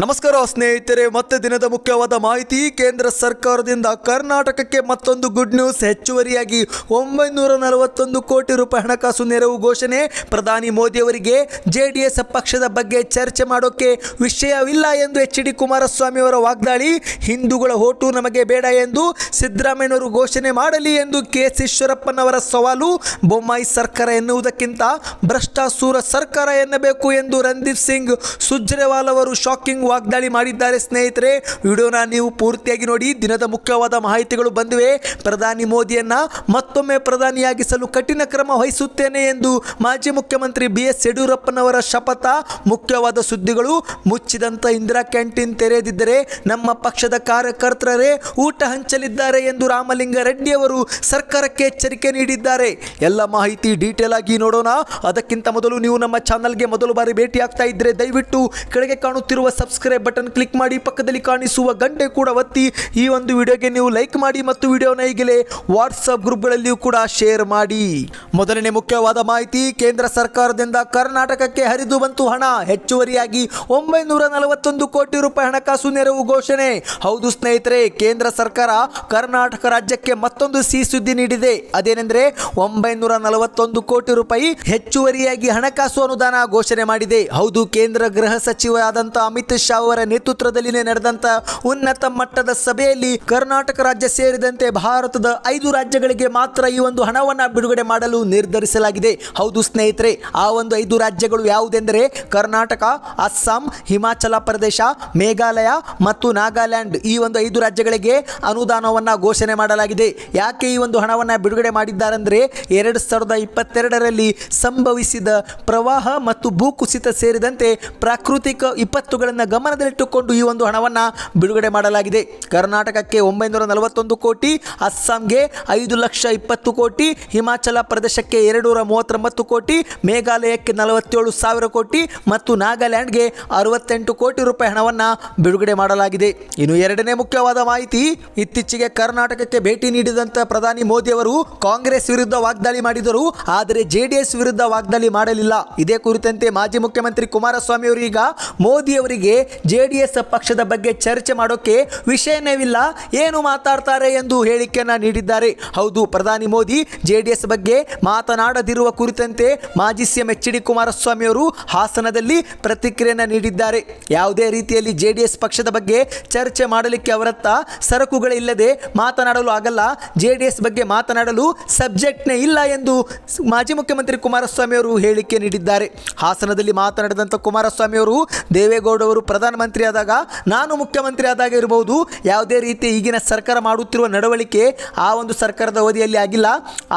ನಮಸ್ಕಾರ ಸ್ನೇಹಿತರೆ ಮತ್ತೆ ದಿನದ ಮುಖ್ಯವಾದ ಮಾಹಿತಿ ಕೇಂದ್ರ ಸರ್ಕಾರದಿಂದ ಕರ್ನಾಟಕಕ್ಕೆ ಮತ್ತೊಂದು ಗುಡ್ ನ್ಯೂಸ್ ಹೆಚ್ಚುವರಿಯಾಗಿ ಒಂಬೈನೂರ ನಲವತ್ತೊಂದು ಕೋಟಿ ರೂಪಾಯಿ ಹಣಕಾಸು ನೆರವು ಘೋಷಣೆ ಪ್ರಧಾನಿ ಮೋದಿಯವರಿಗೆ ಜೆಡಿಎಸ್ ಪಕ್ಷದ ಬಗ್ಗೆ ಚರ್ಚೆ ಮಾಡೋಕೆ ವಿಷಯವಿಲ್ಲ ಎಂದು ಎಚ್ ಡಿ ಕುಮಾರಸ್ವಾಮಿ ಅವರ ವಾಗ್ದಾಳಿ ಹಿಂದೂಗಳ ಓಟು ನಮಗೆ ಬೇಡ ಎಂದು ಸಿದ್ದರಾಮಯ್ಯನವರು ಘೋಷಣೆ ಮಾಡಲಿ ಎಂದು ಕೆ ಎಸ್ ಈಶ್ವರಪ್ಪನವರ ಸವಾಲು ಬೊಮ್ಮಾಯಿ ಸರ್ಕಾರ ಎನ್ನುವುದಕ್ಕಿಂತ ಭ್ರಷ್ಟಾಸೂರ ಸರ್ಕಾರ ಎನ್ನಬೇಕು ಎಂದು ರಣದೀಪ್ ಸಿಂಗ್ ಸುಜ್ರೇವಾಲ್ ಅವರು ಶಾಕಿಂಗ್ ವಾಗ್ದಾಳಿ ಮಾಡಿದ್ದಾರೆ ಸ್ನೇಹಿತರೆ ವಿಡಿಯೋನ ನೀವು ಪೂರ್ತಿಯಾಗಿ ನೋಡಿ ದಿನದ ಮುಖ್ಯವಾದ ಮಾಹಿತಿಗಳು ಬಂದಿವೆ ಪ್ರಧಾನಿ ಮೋದಿಯನ್ನ ಮತ್ತೊಮ್ಮೆ ಪ್ರಧಾನಿಯಾಗಿಸಲು ಕಠಿಣ ಕ್ರಮ ವಹಿಸುತ್ತೇನೆ ಎಂದು ಮಾಜಿ ಮುಖ್ಯಮಂತ್ರಿ ಬಿ ಎಸ್ ಯಡಿಯೂರಪ್ಪನವರ ಶಪಥ ಮುಖ್ಯವಾದ ಸುದ್ದಿಗಳು ಮುಚ್ಚಿದಂತ ಇಂದಿರಾ ಕ್ಯಾಂಟೀನ್ ತೆರೆದಿದ್ದರೆ ನಮ್ಮ ಪಕ್ಷದ ಕಾರ್ಯಕರ್ತರೇ ಊಟ ಹಂಚಲಿದ್ದಾರೆ ಎಂದು ರಾಮಲಿಂಗ ರೆಡ್ಡಿ ಅವರು ಸರ್ಕಾರಕ್ಕೆ ಎಚ್ಚರಿಕೆ ನೀಡಿದ್ದಾರೆ ಎಲ್ಲ ಮಾಹಿತಿ ಡೀಟೇಲ್ ಆಗಿ ನೋಡೋಣ ಅದಕ್ಕಿಂತ ಮೊದಲು ನೀವು ನಮ್ಮ ಚಾನಲ್ಗೆ ಮೊದಲು ಬಾರಿ ಭೇಟಿ ಆಗ್ತಾ ಇದ್ರೆ ದಯವಿಟ್ಟು ಕೆಳಗೆ ಕಾಣುತ್ತಿರುವ ಸಬ್ ಸಬ್ಸ್ಕ್ರೈಬ್ ಬಟನ್ ಕ್ಲಿಕ್ ಮಾಡಿ ಪಕ್ಕದಲ್ಲಿ ಕಾಣಿಸುವ ಗಂಟೆ ಕೂಡ ಒತ್ತಿ ಈ ಒಂದು ವಿಡಿಯೋಗೆ ನೀವು ಲೈಕ್ ಮಾಡಿ ಮತ್ತು ವಿಡಿಯೋನ ಈಗಲೇ ವಾಟ್ಸಪ್ ಗ್ರೂಪ್ಗಳಲ್ಲಿಯೂ ಕೂಡ ಶೇರ್ ಮಾಡಿ ಮೊದಲನೇ ಮುಖ್ಯವಾದ ಮಾಹಿತಿ ಕೇಂದ್ರ ಸರ್ಕಾರದಿಂದ ಕರ್ನಾಟಕಕ್ಕೆ ಹರಿದು ಬಂತು ಹಣ ಹೆಚ್ಚುವರಿಯಾಗಿ ಒಂಬೈನೂರ ಕೋಟಿ ರೂಪಾಯಿ ಹಣಕಾಸು ನೆರವು ಘೋಷಣೆ ಹೌದು ಸ್ನೇಹಿತರೆ ಕೇಂದ್ರ ಸರ್ಕಾರ ಕರ್ನಾಟಕ ರಾಜ್ಯಕ್ಕೆ ಮತ್ತೊಂದು ಸಿ ಸುದ್ದಿ ನೀಡಿದೆ ಅದೇನೆಂದರೆ ಒಂಬೈನೂರ ನಲವತ್ತೊಂದು ಕೋಟಿ ರೂಪಾಯಿ ಹೆಚ್ಚುವರಿಯಾಗಿ ಹಣಕಾಸು ಅನುದಾನ ಘೋಷಣೆ ಮಾಡಿದೆ ಹೌದು ಕೇಂದ್ರ ಗೃಹ ಸಚಿವರಾದಂಥ ಅಮಿತ್ ಅಮಿತ್ ಶಾ ಅವರ ನೇತೃತ್ವದಲ್ಲಿ ನಡೆದಂತ ಉನ್ನತ ಮಟ್ಟದ ಸಭೆಯಲ್ಲಿ ಕರ್ನಾಟಕ ರಾಜ್ಯ ಸೇರಿದಂತೆ ಭಾರತದ ಐದು ರಾಜ್ಯಗಳಿಗೆ ಮಾತ್ರ ಈ ಒಂದು ಹಣವನ್ನು ಬಿಡುಗಡೆ ಮಾಡಲು ನಿರ್ಧರಿಸಲಾಗಿದೆ ಹೌದು ಸ್ನೇಹಿತರೆ ಆ ಒಂದು ಐದು ರಾಜ್ಯಗಳು ಯಾವುದೆಂದರೆ ಕರ್ನಾಟಕ ಅಸ್ಸಾಂ ಹಿಮಾಚಲ ಪ್ರದೇಶ ಮೇಘಾಲಯ ಮತ್ತು ನಾಗಾಲ್ಯಾಂಡ್ ಈ ಒಂದು ಐದು ರಾಜ್ಯಗಳಿಗೆ ಅನುದಾನವನ್ನು ಘೋಷಣೆ ಮಾಡಲಾಗಿದೆ ಯಾಕೆ ಈ ಒಂದು ಹಣವನ್ನು ಬಿಡುಗಡೆ ಮಾಡಿದ್ದಾರೆಂದರೆ ಎರಡು ಸಾವಿರದ ಇಪ್ಪತ್ತೆರಡರಲ್ಲಿ ಸಂಭವಿಸಿದ ಪ್ರವಾಹ ಮತ್ತು ಭೂಕುಸಿತ ಸೇರಿದಂತೆ ಪ್ರಾಕೃತಿಕ ವಿಪತ್ತುಗಳನ್ನು ಗಮನದಲ್ಲಿಟ್ಟುಕೊಂಡು ಈ ಒಂದು ಹಣವನ್ನು ಬಿಡುಗಡೆ ಮಾಡಲಾಗಿದೆ ಕರ್ನಾಟಕಕ್ಕೆ ಒಂಬೈನೂರ ನಲವತ್ತೊಂದು ಕೋಟಿ ಅಸ್ಸಾಂಗೆ ಐದು ಲಕ್ಷ ಇಪ್ಪತ್ತು ಕೋಟಿ ಹಿಮಾಚಲ ಪ್ರದೇಶಕ್ಕೆ ಎರಡುನೂರ ಮೂವತ್ತೊಂಬತ್ತು ಕೋಟಿ ಮೇಘಾಲಯಕ್ಕೆ ನಲವತ್ತೇಳು ಸಾವಿರ ಕೋಟಿ ಮತ್ತು ನಾಗಾಲ್ಯಾಂಡ್ಗೆ ಅರವತ್ತೆಂಟು ಕೋಟಿ ರೂಪಾಯಿ ಹಣವನ್ನು ಬಿಡುಗಡೆ ಮಾಡಲಾಗಿದೆ ಇನ್ನು ಎರಡನೇ ಮುಖ್ಯವಾದ ಮಾಹಿತಿ ಇತ್ತೀಚೆಗೆ ಕರ್ನಾಟಕಕ್ಕೆ ಭೇಟಿ ನೀಡಿದಂತಹ ಪ್ರಧಾನಿ ಮೋದಿ ಅವರು ಕಾಂಗ್ರೆಸ್ ವಿರುದ್ಧ ವಾಗ್ದಾಳಿ ಮಾಡಿದರು ಆದರೆ ಜೆಡಿಎಸ್ ವಿರುದ್ಧ ವಾಗ್ದಾಳಿ ಮಾಡಲಿಲ್ಲ ಇದೇ ಕುರಿತಂತೆ ಮಾಜಿ ಮುಖ್ಯಮಂತ್ರಿ ಕುಮಾರಸ್ವಾಮಿ ಅವರು ಈಗ ಮೋದಿ ಅವರಿಗೆ ಜೆ ಡಿ ಎಸ್ ಪಕ್ಷದ ಬಗ್ಗೆ ಚರ್ಚೆ ಮಾಡೋಕ್ಕೆ ವಿಷಯನೇವಿಲ್ಲ ಏನು ಮಾತಾಡ್ತಾರೆ ಎಂದು ಹೇಳಿಕೆಯನ್ನು ನೀಡಿದ್ದಾರೆ ಹೌದು ಪ್ರಧಾನಿ ಮೋದಿ ಜೆ ಬಗ್ಗೆ ಮಾತನಾಡದಿರುವ ಕುರಿತಂತೆ ಮಾಜಿ ಸಿಎಂ ಎಚ್ ಡಿ ಕುಮಾರಸ್ವಾಮಿ ಅವರು ಹಾಸನದಲ್ಲಿ ಪ್ರತಿಕ್ರಿಯೆಯನ್ನು ನೀಡಿದ್ದಾರೆ ಯಾವುದೇ ರೀತಿಯಲ್ಲಿ ಜೆ ಡಿ ಎಸ್ ಪಕ್ಷದ ಬಗ್ಗೆ ಚರ್ಚೆ ಮಾಡಲಿಕ್ಕೆ ಅವರತ್ತ ಸರಕುಗಳಿಲ್ಲದೆ ಮಾತನಾಡಲು ಆಗಲ್ಲ ಜೆ ಬಗ್ಗೆ ಮಾತನಾಡಲು ಸಬ್ಜೆಕ್ಟ್ನೇ ಇಲ್ಲ ಎಂದು ಮಾಜಿ ಮುಖ್ಯಮಂತ್ರಿ ಕುಮಾರಸ್ವಾಮಿ ಅವರು ಹೇಳಿಕೆ ನೀಡಿದ್ದಾರೆ ಹಾಸನದಲ್ಲಿ ಮಾತನಾಡಿದಂಥ ಕುಮಾರಸ್ವಾಮಿ ಅವರು ದೇವೇಗೌಡ ಅವರು ಪ್ರಧಾನಮಂತ್ರಿ ಆದಾಗ ನಾನು ಮುಖ್ಯಮಂತ್ರಿ ಆದಾಗ ಇರಬಹುದು ಯಾವುದೇ ರೀತಿ ಈಗಿನ ಸರ್ಕಾರ ಮಾಡುತ್ತಿರುವ ನಡವಳಿಕೆ ಆ ಒಂದು ಸರ್ಕಾರದ ಅವಧಿಯಲ್ಲಿ ಆಗಿಲ್ಲ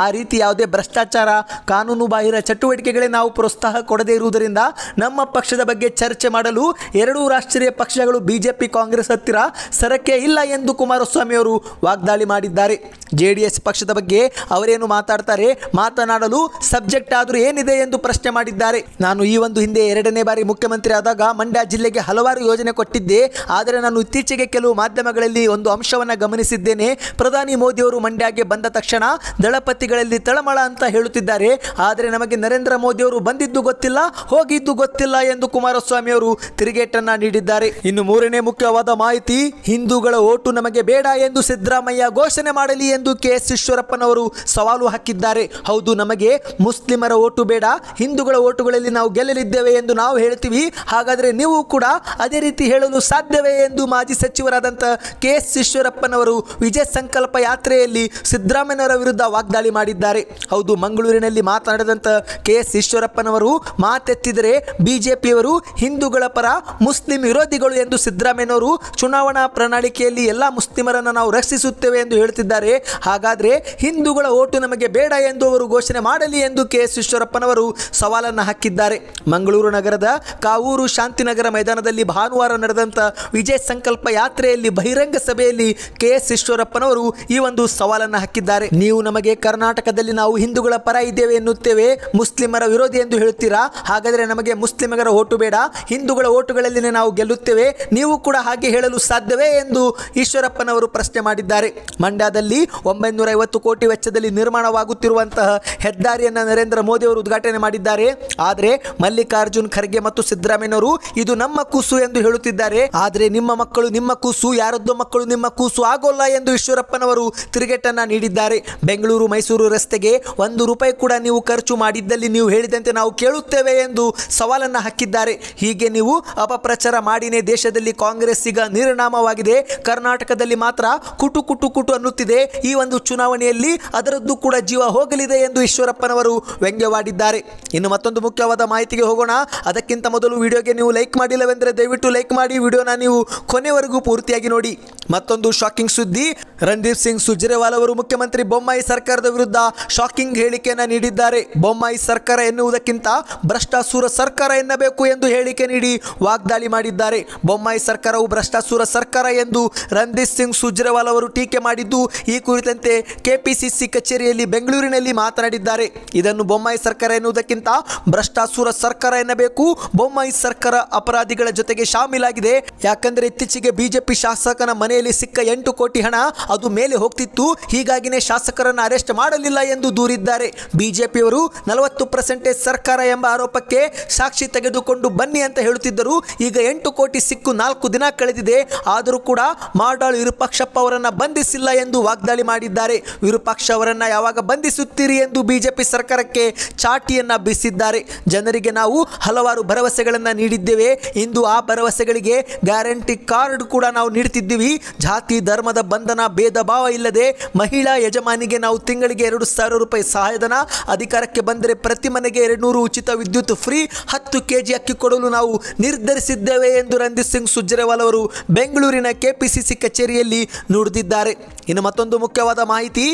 ಆ ರೀತಿ ಯಾವುದೇ ಭ್ರಷ್ಟಾಚಾರ ಕಾನೂನು ಬಾಹಿರ ಚಟುವಟಿಕೆಗಳೇ ನಾವು ಪ್ರೋತ್ಸಾಹ ಕೊಡದೇ ಇರುವುದರಿಂದ ನಮ್ಮ ಪಕ್ಷದ ಬಗ್ಗೆ ಚರ್ಚೆ ಮಾಡಲು ಎರಡೂ ರಾಷ್ಟ್ರೀಯ ಪಕ್ಷಗಳು ಬಿಜೆಪಿ ಕಾಂಗ್ರೆಸ್ ಹತ್ತಿರ ಸರಕ್ಕೆ ಇಲ್ಲ ಎಂದು ಕುಮಾರಸ್ವಾಮಿ ಅವರು ವಾಗ್ದಾಳಿ ಮಾಡಿದ್ದಾರೆ ಜೆ ಡಿ ಎಸ್ ಪಕ್ಷದ ಬಗ್ಗೆ ಅವರೇನು ಮಾತಾಡ್ತಾರೆ ಮಾತನಾಡಲು ಸಬ್ಜೆಕ್ಟ್ ಆದರೂ ಏನಿದೆ ಎಂದು ಪ್ರಶ್ನೆ ಮಾಡಿದ್ದಾರೆ ನಾನು ಈ ಒಂದು ಹಿಂದೆ ಎರಡನೇ ಬಾರಿ ಮುಖ್ಯಮಂತ್ರಿ ಆದಾಗ ಮಂಡ್ಯ ಜಿಲ್ಲೆಗೆ ಹಲವಾರು ಯೋಜನೆ ಕೊಟ್ಟಿದ್ದೆ ಆದರೆ ನಾನು ಇತ್ತೀಚೆಗೆ ಕೆಲವು ಮಾಧ್ಯಮಗಳಲ್ಲಿ ಒಂದು ಅಂಶವನ್ನು ಗಮನಿಸಿದ್ದೇನೆ ಪ್ರಧಾನಿ ಮೋದಿಯವರು ಮಂಡ್ಯಗೆ ಬಂದ ತಕ್ಷಣ ದಳಪತಿಗಳಲ್ಲಿ ತಳಮಳ ಅಂತ ಹೇಳುತ್ತಿದ್ದಾರೆ ಆದರೆ ನಮಗೆ ನರೇಂದ್ರ ಮೋದಿಯವರು ಬಂದಿದ್ದು ಗೊತ್ತಿಲ್ಲ ಹೋಗಿದ್ದು ಗೊತ್ತಿಲ್ಲ ಎಂದು ಕುಮಾರಸ್ವಾಮಿ ಅವರು ತಿರುಗೇಟನ್ನು ನೀಡಿದ್ದಾರೆ ಇನ್ನು ಮೂರನೇ ಮುಖ್ಯವಾದ ಮಾಹಿತಿ ಹಿಂದೂಗಳ ಓಟು ನಮಗೆ ಬೇಡ ಎಂದು ಸಿದ್ದರಾಮಯ್ಯ ಘೋಷಣೆ ಮಾಡಲಿ ಎಂದು ಕೆ ಎಸ್ ಈಶ್ವರಪ್ಪನವರು ಸವಾಲು ಹಾಕಿದ್ದಾರೆ ಹೌದು ನಮಗೆ ಮುಸ್ಲಿಮರ ಓಟು ಬೇಡ ಹಿಂದೂಗಳ ಓಟುಗಳಲ್ಲಿ ನಾವು ಗೆಲ್ಲಲಿದ್ದೇವೆ ಎಂದು ನಾವು ಹೇಳ್ತೀವಿ ಹಾಗಾದರೆ ನೀವು ಕೂಡ ಅದೇ ರೀತಿ ಹೇಳಲು ಸಾಧ್ಯವೇ ಎಂದು ಮಾಜಿ ಸಚಿವರಾದಂಥ ಕೆ ಎಸ್ ಈಶ್ವರಪ್ಪನವರು ವಿಜಯ ಸಂಕಲ್ಪ ಯಾತ್ರೆಯಲ್ಲಿ ಸಿದ್ದರಾಮಯ್ಯನವರ ವಿರುದ್ಧ ವಾಗ್ದಾಳಿ ಮಾಡಿದ್ದಾರೆ ಹೌದು ಮಂಗಳೂರಿನಲ್ಲಿ ಮಾತನಾಡಿದಂಥ ಕೆ ಎಸ್ ಈಶ್ವರಪ್ಪನವರು ಮಾತೆತ್ತಿದರೆ ಬಿಜೆಪಿಯವರು ಹಿಂದೂಗಳ ಪರ ಮುಸ್ಲಿಂ ವಿರೋಧಿಗಳು ಎಂದು ಸಿದ್ದರಾಮಯ್ಯನವರು ಚುನಾವಣಾ ಪ್ರಣಾಳಿಕೆಯಲ್ಲಿ ಎಲ್ಲ ಮುಸ್ಲಿಮರನ್ನು ನಾವು ರಕ್ಷಿಸುತ್ತೇವೆ ಎಂದು ಹೇಳುತ್ತಿದ್ದಾರೆ ಹಾಗಾದರೆ ಹಿಂದೂಗಳ ಓಟು ನಮಗೆ ಬೇಡ ಎಂದು ಅವರು ಘೋಷಣೆ ಮಾಡಲಿ ಎಂದು ಕೆ ಎಸ್ ಈಶ್ವರಪ್ಪನವರು ಸವಾಲನ್ನು ಹಾಕಿದ್ದಾರೆ ಮಂಗಳೂರು ನಗರದ ಕಾವೂರು ಶಾಂತಿನಗರ ಮೈದಾನದ ಭಾನುವಾರ ನಡೆದಂಥ ವಿಜಯ ಸಂಕಲ್ಪ ಯಾತ್ರೆಯಲ್ಲಿ ಬಹಿರಂಗ ಸಭೆಯಲ್ಲಿ ಕೆ ಎಸ್ ಈಶ್ವರಪ್ಪನವರು ಈ ಒಂದು ಸವಾಲನ್ನು ಹಾಕಿದ್ದಾರೆ ನೀವು ನಮಗೆ ಕರ್ನಾಟಕದಲ್ಲಿ ನಾವು ಹಿಂದೂಗಳ ಪರ ಇದ್ದೇವೆ ಎನ್ನುತ್ತೇವೆ ಮುಸ್ಲಿಮರ ವಿರೋಧಿ ಎಂದು ಹೇಳುತ್ತೀರಾ ಹಾಗಾದರೆ ನಮಗೆ ಮುಸ್ಲಿಮರ ಓಟು ಬೇಡ ಹಿಂದೂಗಳ ಓಟುಗಳಲ್ಲಿನೇ ನಾವು ಗೆಲ್ಲುತ್ತೇವೆ ನೀವು ಕೂಡ ಹಾಗೆ ಹೇಳಲು ಸಾಧ್ಯವೇ ಎಂದು ಈಶ್ವರಪ್ಪನವರು ಪ್ರಶ್ನೆ ಮಾಡಿದ್ದಾರೆ ಮಂಡ್ಯದಲ್ಲಿ ಒಂಬೈನೂರ ಐವತ್ತು ಕೋಟಿ ವೆಚ್ಚದಲ್ಲಿ ನಿರ್ಮಾಣವಾಗುತ್ತಿರುವಂತಹ ಹೆದ್ದಾರಿಯನ್ನು ನರೇಂದ್ರ ಮೋದಿ ಅವರು ಉದ್ಘಾಟನೆ ಮಾಡಿದ್ದಾರೆ ಆದರೆ ಮಲ್ಲಿಕಾರ್ಜುನ್ ಖರ್ಗೆ ಮತ್ತು ಸಿದ್ದರಾಮಯ್ಯನವರು ಇದು ನಮ್ಮ ಕೂಸು ಎಂದು ಹೇಳುತ್ತಿದ್ದಾರೆ ಆದರೆ ನಿಮ್ಮ ಮಕ್ಕಳು ನಿಮ್ಮ ಕೂಸು ಯಾರದ್ದೋ ಮಕ್ಕಳು ನಿಮ್ಮ ಕೂಸು ಆಗೋಲ್ಲ ಎಂದು ಈಶ್ವರಪ್ಪನವರು ತಿರುಗೇಟನ್ನ ನೀಡಿದ್ದಾರೆ ಬೆಂಗಳೂರು ಮೈಸೂರು ರಸ್ತೆಗೆ ಒಂದು ರೂಪಾಯಿ ಕೂಡ ನೀವು ಖರ್ಚು ಮಾಡಿದ್ದಲ್ಲಿ ನೀವು ಹೇಳಿದಂತೆ ನಾವು ಕೇಳುತ್ತೇವೆ ಎಂದು ಸವಾಲನ್ನು ಹಾಕಿದ್ದಾರೆ ಹೀಗೆ ನೀವು ಅಪಪ್ರಚಾರ ಮಾಡಿನೇ ದೇಶದಲ್ಲಿ ಕಾಂಗ್ರೆಸ್ ಈಗ ನಿರ್ನಾಮವಾಗಿದೆ ಕರ್ನಾಟಕದಲ್ಲಿ ಮಾತ್ರ ಕುಟು ಕುಟು ಕುಟು ಅನ್ನುತ್ತಿದೆ ಈ ಒಂದು ಚುನಾವಣೆಯಲ್ಲಿ ಅದರದ್ದು ಕೂಡ ಜೀವ ಹೋಗಲಿದೆ ಎಂದು ಈಶ್ವರಪ್ಪನವರು ವ್ಯಂಗ್ಯವಾಡಿದ್ದಾರೆ ಇನ್ನು ಮತ್ತೊಂದು ಮುಖ್ಯವಾದ ಮಾಹಿತಿಗೆ ಹೋಗೋಣ ಅದಕ್ಕಿಂತ ಮೊದಲು ವಿಡಿಯೋಗೆ ನೀವು ಲೈಕ್ ಮಾಡಿಲ್ಲವೆಂದರೆ ದಯವಿಟ್ಟು ಲೈಕ್ ಮಾಡಿ ವಿಡಿಯೋನ ನೀವು ಕೊನೆವರೆಗೂ ಪೂರ್ತಿಯಾಗಿ ನೋಡಿ ಮತ್ತೊಂದು ಶಾಕಿಂಗ್ ಸುದ್ದಿ ರಣದೀಪ್ ಸಿಂಗ್ ಸುರ್ಜೇವಾಲ್ ಅವರು ಮುಖ್ಯಮಂತ್ರಿ ಬೊಮ್ಮಾಯಿ ಸರ್ಕಾರದ ವಿರುದ್ಧ ಶಾಕಿಂಗ್ ಹೇಳಿಕೆಯನ್ನು ನೀಡಿದ್ದಾರೆ ಬೊಮ್ಮಾಯಿ ಸರ್ಕಾರ ಎನ್ನುವುದಕ್ಕಿಂತ ಭ್ರಷ್ಟಾಸೂರ ಸರ್ಕಾರ ಎನ್ನಬೇಕು ಎಂದು ಹೇಳಿಕೆ ನೀಡಿ ವಾಗ್ದಾಳಿ ಮಾಡಿದ್ದಾರೆ ಬೊಮ್ಮಾಯಿ ಸರ್ಕಾರವು ಭ್ರಷ್ಟಾಸುರ ಸರ್ಕಾರ ಎಂದು ರಣದೀಪ್ ಸಿಂಗ್ ಸುರ್ಜೇವಾಲ್ ಅವರು ಟೀಕೆ ಮಾಡಿದ್ದು ಈ ಕುರಿತಂತೆ ಕೆಪಿಸಿಸಿ ಕಚೇರಿಯಲ್ಲಿ ಬೆಂಗಳೂರಿನಲ್ಲಿ ಮಾತನಾಡಿದ್ದಾರೆ ಇದನ್ನು ಬೊಮ್ಮಾಯಿ ಸರ್ಕಾರ ಎನ್ನುವುದಕ್ಕಿಂತ ಭ್ರಷ್ಟಾಸೂರ ಸರ್ಕಾರ ಎನ್ನಬೇಕು ಬೊಮ್ಮಾಯಿ ಸರ್ಕಾರ ಅಪರಾಧಿಗಳ ಜೊತೆಗೆ ಶಾಮೀಲಾಗಿದೆ ಯಾಕಂದ್ರೆ ಇತ್ತೀಚೆಗೆ ಬಿಜೆಪಿ ಶಾಸಕನ ಮನೆಯಲ್ಲಿ ಸಿಕ್ಕ ಎಂಟು ಕೋಟಿ ಹಣ ಅದು ಮೇಲೆ ಹೋಗ್ತಿತ್ತು ಹೀಗಾಗಿನೇ ಶಾಸಕರನ್ನು ಅರೆಸ್ಟ್ ಮಾಡಲಿಲ್ಲ ಎಂದು ದೂರಿದ್ದಾರೆ ಬಿಜೆಪಿಯವರು ನಲವತ್ತು ಪರ್ಸೆಂಟೇಜ್ ಸರ್ಕಾರ ಎಂಬ ಆರೋಪಕ್ಕೆ ಸಾಕ್ಷಿ ತೆಗೆದುಕೊಂಡು ಬನ್ನಿ ಅಂತ ಹೇಳುತ್ತಿದ್ದರು ಈಗ ಎಂಟು ಕೋಟಿ ಸಿಕ್ಕು ನಾಲ್ಕು ದಿನ ಕಳೆದಿದೆ ಆದರೂ ಕೂಡ ಮಾಡಾಳ್ ವಿರೂಪಾಕ್ಷಪ್ಪ ಅವರನ್ನ ಬಂಧಿಸಿಲ್ಲ ಎಂದು ವಾಗ್ದಾಳಿ ಮಾಡಿದ್ದಾರೆ ವಿರೂಪಾಕ್ಷ ಅವರನ್ನ ಯಾವಾಗ ಬಂಧಿಸುತ್ತೀರಿ ಎಂದು ಬಿಜೆಪಿ ಸರ್ಕಾರಕ್ಕೆ ಚಾಟಿಯನ್ನ ಬೀಸಿದ್ದಾರೆ ಜನರಿಗೆ ನಾವು ಹಲವಾರು ಭರವಸೆಗಳನ್ನ ನೀಡಿದ್ದೇವೆ ಇಂದು ಆ ಭರವಸೆಗಳಿಗೆ ಗ್ಯಾರಂಟಿ ಕಾರ್ಡ್ ಕೂಡ ನಾವು ನೀಡ್ತಿದ್ದೀವಿ ಜಾತಿ ಧರ್ಮದ ಬಂಧನ ಭೇದ ಭಾವ ಇಲ್ಲದೆ ಮಹಿಳಾ ಯಜಮಾನಿಗೆ ನಾವು ತಿಂಗಳಿಗೆ ಎರಡು ಸಾವಿರ ರೂಪಾಯಿ ಸಹಾಯಧನ ಅಧಿಕಾರಕ್ಕೆ ಬಂದರೆ ಪ್ರತಿ ಮನೆಗೆ ಎರಡು ನೂರು ಉಚಿತ ವಿದ್ಯುತ್ ಫ್ರೀ ಹತ್ತು ಕೆ ಅಕ್ಕಿ ಕೊಡಲು ನಾವು ನಿರ್ಧರಿಸಿದ್ದೇವೆ ಎಂದು ರಂದೀಪ್ ಸಿಂಗ್ ಸುಜ್ರೇವಾಲ್ ಅವರು ಬೆಂಗಳೂರಿನ ಕೆಪಿಸಿಸಿ ಕಚೇರಿಯಲ್ಲಿ ನುಡಿದಿದ್ದಾರೆ ಇನ್ನು ಮತ್ತೊಂದು ಮುಖ್ಯವಾದ ಮಾಹಿತಿ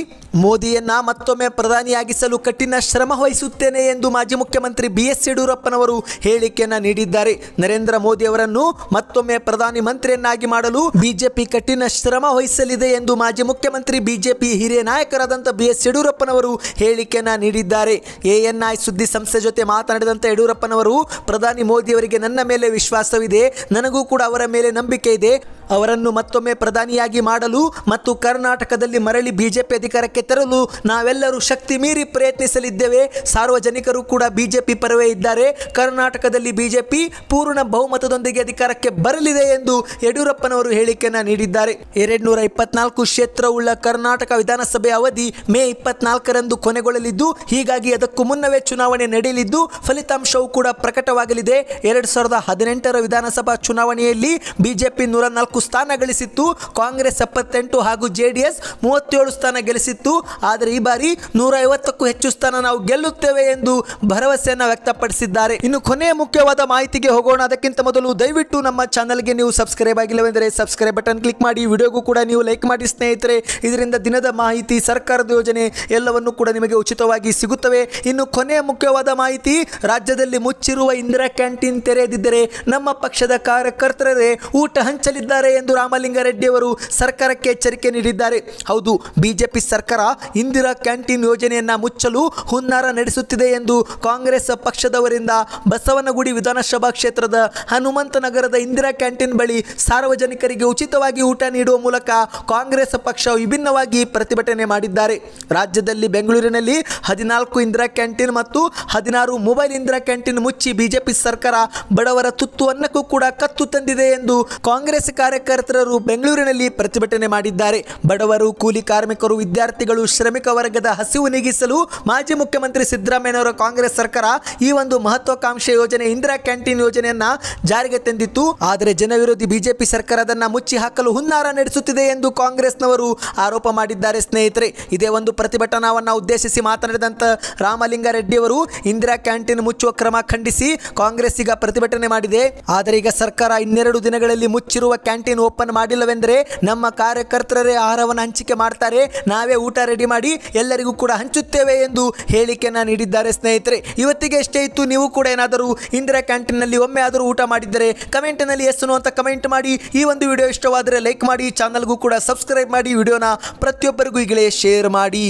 ಮೋದಿಯನ್ನ ಮತ್ತೊಮ್ಮೆ ಪ್ರಧಾನಿಯಾಗಿಸಲು ಕಠಿಣ ಶ್ರಮ ವಹಿಸುತ್ತೇನೆ ಎಂದು ಮಾಜಿ ಮುಖ್ಯಮಂತ್ರಿ ಬಿ ಎಸ್ ಯಡಿಯೂರಪ್ಪನವರು ಹೇಳಿಕೆಯನ್ನು ನೀಡಿದ್ದಾರೆ ನರೇಂದ್ರ ಮೋದಿ ಅವರನ್ನು ಮತ್ತೊಮ್ಮೆ ಪ್ರಧಾನಿ ಮಂತ್ರಿಯನ್ನಾಗಿ ಮಾಡಲು ಬಿಜೆಪಿ ಕಠಿಣ ಶ್ರಮ ವಹಿಸಲಿದೆ ಎಂದು ಮಾಜಿ ಮುಖ್ಯಮಂತ್ರಿ ಬಿಜೆಪಿ ಹಿರಿಯ ನಾಯಕರಾದಂತಹ ಬಿ ಎಸ್ ಯಡಿಯೂರಪ್ಪನವರು ಹೇಳಿಕೆಯನ್ನ ನೀಡಿದ್ದಾರೆ ಎಎನ್ಐ ಸುದ್ದಿ ಸಂಸ್ಥೆ ಜೊತೆ ಮಾತನಾಡಿದಂತ ಯಡಿಯೂರಪ್ಪನವರು ಪ್ರಧಾನಿ ಮೋದಿ ಅವರಿಗೆ ನನ್ನ ಮೇಲೆ ವಿಶ್ವಾಸವಿದೆ ನನಗೂ ಕೂಡ ಅವರ ಮೇಲೆ ನಂಬಿಕೆ ಇದೆ ಅವರನ್ನು ಮತ್ತೊಮ್ಮೆ ಪ್ರಧಾನಿಯಾಗಿ ಮಾಡಲು ಮತ್ತು ಕರ್ನಾಟಕದಲ್ಲಿ ಮರಳಿ ಬಿಜೆಪಿ ಅಧಿಕಾರಕ್ಕೆ ತರಲು ನಾವೆಲ್ಲರೂ ಶಕ್ತಿ ಮೀರಿ ಪ್ರಯತ್ನಿಸಲಿದ್ದೇವೆ ಸಾರ್ವಜನಿಕರು ಕೂಡ ಬಿಜೆಪಿ ಪರವೇ ಇದ್ದಾರೆ ಕರ್ನಾಟಕದಲ್ಲಿ ಬಿಜೆಪಿ ಪೂರ್ಣ ಬಹುಮತದ ಅಧಿಕಾರಕ್ಕೆ ಬರಲಿದೆ ಎಂದು ಯಡಿಯೂರಪ್ಪನವರು ಹೇಳಿಕೆಯನ್ನು ನೀಡಿದ್ದಾರೆ ಎರಡ್ನೂರ ಇಪ್ಪತ್ನಾಲ್ಕು ಕ್ಷೇತ್ರವುಳ್ಳ ಕರ್ನಾಟಕ ವಿಧಾನಸಭೆ ಅವಧಿ ಮೇ ಇಪ್ಪತ್ನಾಲ್ಕರಂದು ಕೊನೆಗೊಳ್ಳಲಿದ್ದು ಹೀಗಾಗಿ ಅದಕ್ಕೂ ಮುನ್ನವೇ ಚುನಾವಣೆ ನಡೆಯಲಿದ್ದು ಫಲಿತಾಂಶವೂ ಕೂಡ ಪ್ರಕಟವಾಗಲಿದೆ ಎರಡ್ ಸಾವಿರದ ಹದಿನೆಂಟರ ವಿಧಾನಸಭಾ ಚುನಾವಣೆಯಲ್ಲಿ ಬಿಜೆಪಿ ನೂರ ನಾಲ್ಕು ಸ್ಥಾನ ಗಳಿಸಿತ್ತು ಕಾಂಗ್ರೆಸ್ ಎಪ್ಪತ್ತೆಂಟು ಹಾಗೂ ಜೆಡಿಎಸ್ ಮೂವತ್ತೇಳು ಸ್ಥಾನ ಗೆಲ್ಲಿಸಿತ್ತು ಆದರೆ ಈ ಬಾರಿ ನೂರ ಐವತ್ತಕ್ಕೂ ಹೆಚ್ಚು ಸ್ಥಾನ ನಾವು ಗೆಲ್ಲುತ್ತೇವೆ ಎಂದು ಭರವಸೆಯನ್ನು ವ್ಯಕ್ತಪಡಿಸಿದ್ದಾರೆ ಇನ್ನು ಕೊನೆಯ ಮುಖ್ಯವಾದ ಮಾಹಿತಿಗೆ ಹೋಗೋಣ ಅದಕ್ಕಿಂತ ಮೊದಲು ಮೊದಲು ದಯವಿಟ್ಟು ನಮ್ಮ ಚಾನಲ್ಗೆ ನೀವು ಸಬ್ಸ್ಕ್ರೈಬ್ ಆಗಿಲ್ಲವೆಂದರೆ ಸಬ್ಸ್ಕ್ರೈಬ್ ಬಟನ್ ಕ್ಲಿಕ್ ಮಾಡಿ ವಿಡಿಯೋಗೂ ಕೂಡ ನೀವು ಲೈಕ್ ಮಾಡಿ ಸ್ನೇಹಿತರೆ ಇದರಿಂದ ದಿನದ ಮಾಹಿತಿ ಸರ್ಕಾರದ ಯೋಜನೆ ಎಲ್ಲವನ್ನು ಕೂಡ ನಿಮಗೆ ಉಚಿತವಾಗಿ ಸಿಗುತ್ತವೆ ಇನ್ನು ಕೊನೆಯ ಮುಖ್ಯವಾದ ಮಾಹಿತಿ ರಾಜ್ಯದಲ್ಲಿ ಮುಚ್ಚಿರುವ ಇಂದಿರಾ ಕ್ಯಾಂಟೀನ್ ತೆರೆದಿದ್ದರೆ ನಮ್ಮ ಪಕ್ಷದ ಕಾರ್ಯಕರ್ತರೇ ಊಟ ಹಂಚಲಿದ್ದಾರೆ ಎಂದು ಅವರು ಸರ್ಕಾರಕ್ಕೆ ಎಚ್ಚರಿಕೆ ನೀಡಿದ್ದಾರೆ ಹೌದು ಬಿಜೆಪಿ ಸರ್ಕಾರ ಇಂದಿರಾ ಕ್ಯಾಂಟೀನ್ ಯೋಜನೆಯನ್ನು ಮುಚ್ಚಲು ಹುನ್ನಾರ ನಡೆಸುತ್ತಿದೆ ಎಂದು ಕಾಂಗ್ರೆಸ್ ಪಕ್ಷದವರಿಂದ ಬಸವನಗುಡಿ ವಿಧಾನಸಭಾ ಕ್ಷೇತ್ರದ ಹನುಮಂತ ನಗರದ ಇಂದಿರಾ ಕ್ಯಾಂಟೀನ್ ಬಳಿ ಸಾರ್ವಜನಿಕರಿಗೆ ಉಚಿತವಾಗಿ ಊಟ ನೀಡುವ ಮೂಲಕ ಕಾಂಗ್ರೆಸ್ ಪಕ್ಷ ವಿಭಿನ್ನವಾಗಿ ಪ್ರತಿಭಟನೆ ಮಾಡಿದ್ದಾರೆ ರಾಜ್ಯದಲ್ಲಿ ಬೆಂಗಳೂರಿನಲ್ಲಿ ಹದಿನಾಲ್ಕು ಇಂದಿರಾ ಕ್ಯಾಂಟೀನ್ ಮತ್ತು ಹದಿನಾರು ಮೊಬೈಲ್ ಇಂದಿರಾ ಕ್ಯಾಂಟೀನ್ ಮುಚ್ಚಿ ಬಿಜೆಪಿ ಸರ್ಕಾರ ಬಡವರ ತುತ್ತು ಅನ್ನಕ್ಕೂ ಕೂಡ ಕತ್ತು ತಂದಿದೆ ಎಂದು ಕಾಂಗ್ರೆಸ್ ಕಾರ್ಯಕರ್ತರು ಬೆಂಗಳೂರಿನಲ್ಲಿ ಪ್ರತಿಭಟನೆ ಮಾಡಿದ್ದಾರೆ ಬಡವರು ಕೂಲಿ ಕಾರ್ಮಿಕರು ವಿದ್ಯಾರ್ಥಿಗಳು ಶ್ರಮಿಕ ವರ್ಗದ ಹಸಿವು ನೀಗಿಸಲು ಮಾಜಿ ಮುಖ್ಯಮಂತ್ರಿ ಸಿದ್ದರಾಮಯ್ಯನವರ ಕಾಂಗ್ರೆಸ್ ಸರ್ಕಾರ ಈ ಒಂದು ಮಹತ್ವಾಕಾಂಕ್ಷೆ ಯೋಜನೆ ಇಂದಿರಾ ಕ್ಯಾಂಟೀನ್ ಯೋಜನೆಯನ್ನ ಜಾರಿಗೆ ತಂದಿತ್ತು ಆದರೆ ಜನವಿರೋಧಿ ಬಿಜೆಪಿ ಸರ್ಕಾರ ಅದನ್ನ ಮುಚ್ಚಿ ಹಾಕಲು ಹುನ್ನಾರ ನಡೆಸುತ್ತಿದೆ ಎಂದು ಕಾಂಗ್ರೆಸ್ನವರು ಆರೋಪ ಮಾಡಿದ್ದಾರೆ ಸ್ನೇಹಿತರೆ ಇದೇ ಒಂದು ಪ್ರತಿಭಟನಾವನ್ನ ಉದ್ದೇಶಿಸಿ ಮಾತನಾಡಿದಂತ ಅವರು ಇಂದಿರಾ ಕ್ಯಾಂಟೀನ್ ಮುಚ್ಚುವ ಕ್ರಮ ಖಂಡಿಸಿ ಕಾಂಗ್ರೆಸ್ ಈಗ ಪ್ರತಿಭಟನೆ ಮಾಡಿದೆ ಆದರೆ ಈಗ ಸರ್ಕಾರ ಇನ್ನೆರಡು ದಿನಗಳಲ್ಲಿ ಮುಚ್ಚಿರುವ ಕ್ಯಾಂಟೀನ್ ಓಪನ್ ಮಾಡಿಲ್ಲವೆಂದರೆ ನಮ್ಮ ಕಾರ್ಯಕರ್ತರೇ ಆಹಾರವನ್ನು ಹಂಚಿಕೆ ಮಾಡ್ತಾರೆ ನಾವೇ ಊಟ ರೆಡಿ ಮಾಡಿ ಎಲ್ಲರಿಗೂ ಕೂಡ ಹಂಚುತ್ತೇವೆ ಎಂದು ಹೇಳಿಕೆಯನ್ನ ನೀಡಿದ್ದಾರೆ ಸ್ನೇಹಿತರೆ ಇವತ್ತಿಗೆ ಎಷ್ಟೇ ಇತ್ತು ನೀವು ಕೂಡ ಏನಾದರೂ ಇಂದಿರಾ ಕ್ಯಾಂಟೀನ್ನಲ್ಲಿ ಒಮ್ಮೆ ಆದರೂ ಊಟ ಮಾಡಿ ಮಾಡಿದ್ದರೆ ಕಮೆಂಟ್ನಲ್ಲಿ ಎಸ್ ಅನ್ನುವಂಥ ಕಮೆಂಟ್ ಮಾಡಿ ಈ ಒಂದು ವಿಡಿಯೋ ಇಷ್ಟವಾದರೆ ಲೈಕ್ ಮಾಡಿ ಚಾನಲ್ಗೂ ಕೂಡ ಸಬ್ಸ್ಕ್ರೈಬ್ ಮಾಡಿ ವಿಡಿಯೋನ ಪ್ರತಿಯೊಬ್ಬರಿಗೂ ಈಗಲೇ ಶೇರ್ ಮಾಡಿ